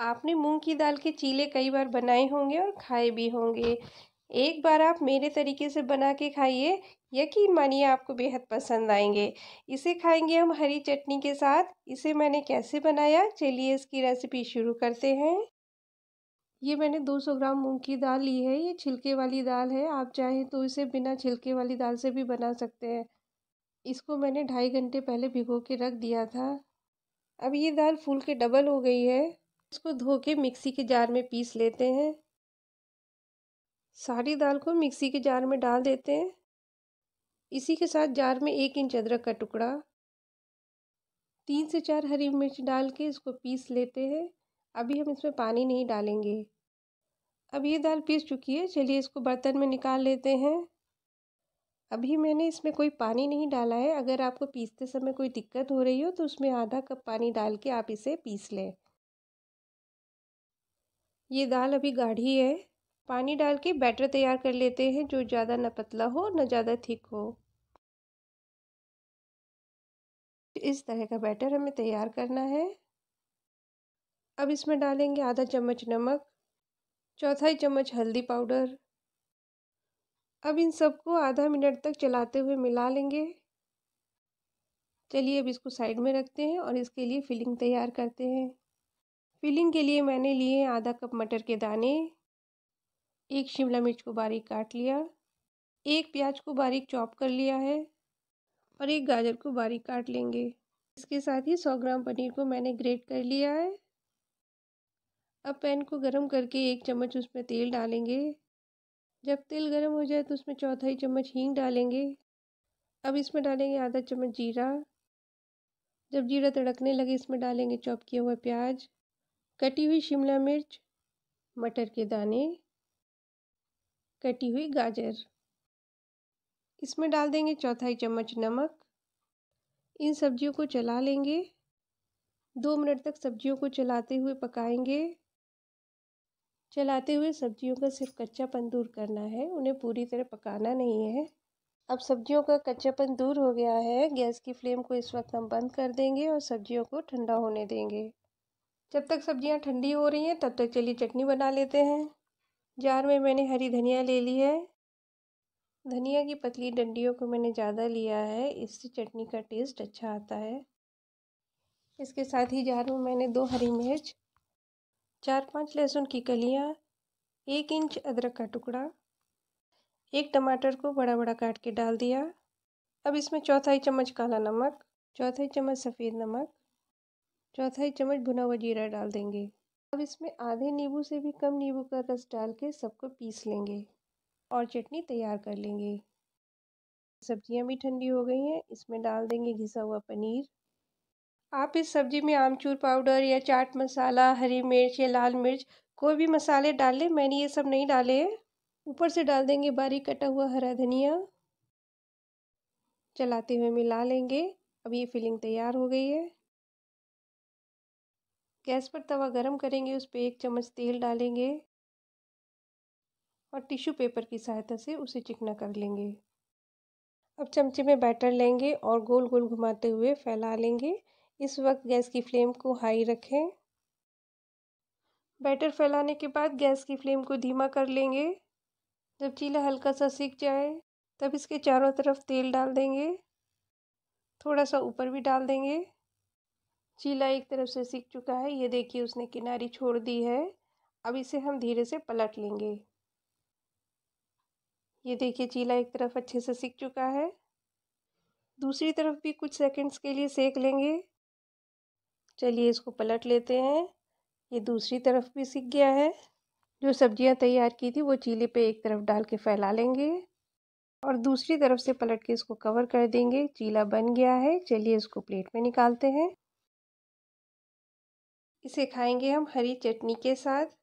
आपने मूंग की दाल के चीले कई बार बनाए होंगे और खाए भी होंगे एक बार आप मेरे तरीके से बना के खाइए यकीन मानिए आपको बेहद पसंद आएंगे इसे खाएंगे हम हरी चटनी के साथ इसे मैंने कैसे बनाया चलिए इसकी रेसिपी शुरू करते हैं ये मैंने 200 ग्राम मूंग की दाल ली है ये छिलके वाली दाल है आप चाहें तो इसे बिना छिलके वाली दाल से भी बना सकते हैं इसको मैंने ढाई घंटे पहले भिगो के रख दिया था अब ये दाल फूल के डबल हो गई है उसको धो के मिक्सी के जार में पीस लेते हैं सारी दाल को मिक्सी के जार में डाल देते हैं इसी के साथ जार में एक इंच अदरक का टुकड़ा तीन से चार हरी मिर्च डाल के इसको पीस लेते हैं अभी हम इसमें पानी नहीं डालेंगे अब ये दाल पीस चुकी है चलिए इसको बर्तन में निकाल लेते हैं अभी मैंने इसमें कोई पानी नहीं डाला है अगर आपको पीसते समय कोई दिक्कत हो रही हो तो उसमें आधा कप पानी डाल के आप इसे पीस लें ये दाल अभी गाढ़ी है पानी डाल के बैटर तैयार कर लेते हैं जो ज़्यादा ना पतला हो ना ज़्यादा थिक हो इस तरह का बैटर हमें तैयार करना है अब इसमें डालेंगे आधा चम्मच नमक चौथाई चम्मच हल्दी पाउडर अब इन सबको आधा मिनट तक चलाते हुए मिला लेंगे चलिए अब इसको साइड में रखते हैं और इसके लिए फिलिंग तैयार करते हैं फिलिंग के लिए मैंने लिए आधा कप मटर के दाने एक शिमला मिर्च को बारीक काट लिया एक प्याज को बारीक चॉप कर लिया है और एक गाजर को बारीक काट लेंगे इसके साथ ही सौ ग्राम पनीर को मैंने ग्रेट कर लिया है अब पैन को गरम करके एक चम्मच उसमें तेल डालेंगे जब तेल गरम हो जाए तो उसमें चौथाई चम्मच हींग डालेंगे अब इसमें डालेंगे आधा चम्मच जीरा जब जीरा तड़कने लगे इसमें डालेंगे चॉप किया हुआ प्याज कटी हुई शिमला मिर्च मटर के दाने कटी हुई गाजर इसमें डाल देंगे चौथाई चम्मच नमक इन सब्जियों को चला लेंगे दो मिनट तक सब्जियों को चलाते हुए पकाएंगे चलाते हुए सब्जियों का सिर्फ कच्चापन दूर करना है उन्हें पूरी तरह पकाना नहीं है अब सब्जियों का कच्चापन दूर हो गया है गैस की फ्लेम को इस वक्त हम बंद कर देंगे और सब्जियों को ठंडा होने देंगे जब तक सब्जियां ठंडी हो रही हैं तब तक चलिए चटनी बना लेते हैं जार में मैंने हरी धनिया ले ली है धनिया की पतली डंडियों को मैंने ज़्यादा लिया है इससे चटनी का टेस्ट अच्छा आता है इसके साथ ही जार में मैंने दो हरी मिर्च चार पांच लहसुन की कलियाँ एक इंच अदरक का टुकड़ा एक टमाटर को बड़ा बड़ा काट के डाल दिया अब इसमें चौथाई चम्मच काला नमक चौथाई चम्मच सफ़ेद नमक चौथाई चम्मच भुना हुआ जीरा डाल देंगे अब इसमें आधे नींबू से भी कम नींबू का रस डाल के सबको पीस लेंगे और चटनी तैयार कर लेंगे सब्जियां भी ठंडी हो गई हैं इसमें डाल देंगे घिसा हुआ पनीर आप इस सब्ज़ी में आमचूर पाउडर या चाट मसाला हरी मिर्च या लाल मिर्च कोई भी मसाले डाल लें मैंने ये सब नहीं डाले हैं ऊपर से डाल देंगे बारीक कटा हुआ हरा धनिया चलाते हुए मिला लेंगे अब ये फिलिंग तैयार हो गई है गैस पर तवा गरम करेंगे उस पर एक चम्मच तेल डालेंगे और टिश्यू पेपर की सहायता से उसे चिकना कर लेंगे अब चमचे में बैटर लेंगे और गोल गोल घुमाते हुए फैला लेंगे इस वक्त गैस की फ्लेम को हाई रखें बैटर फैलाने के बाद गैस की फ्लेम को धीमा कर लेंगे जब चीला हल्का सा सीख जाए तब इसके चारों तरफ तेल डाल देंगे थोड़ा सा ऊपर भी डाल देंगे चीला एक तरफ से सीख चुका है ये देखिए उसने किनारी छोड़ दी है अब इसे हम धीरे से पलट लेंगे ये देखिए चीला एक तरफ अच्छे से सीख चुका है दूसरी तरफ भी कुछ सेकंड्स के लिए सेक लेंगे चलिए इसको पलट लेते हैं ये दूसरी तरफ भी सीख गया है जो सब्जियां तैयार की थी वो चीले पे एक तरफ डाल के फैला लेंगे और दूसरी तरफ से पलट के इसको कवर कर देंगे चीला बन गया है चलिए इसको प्लेट में निकालते हैं इसे खाएंगे हम हरी चटनी के साथ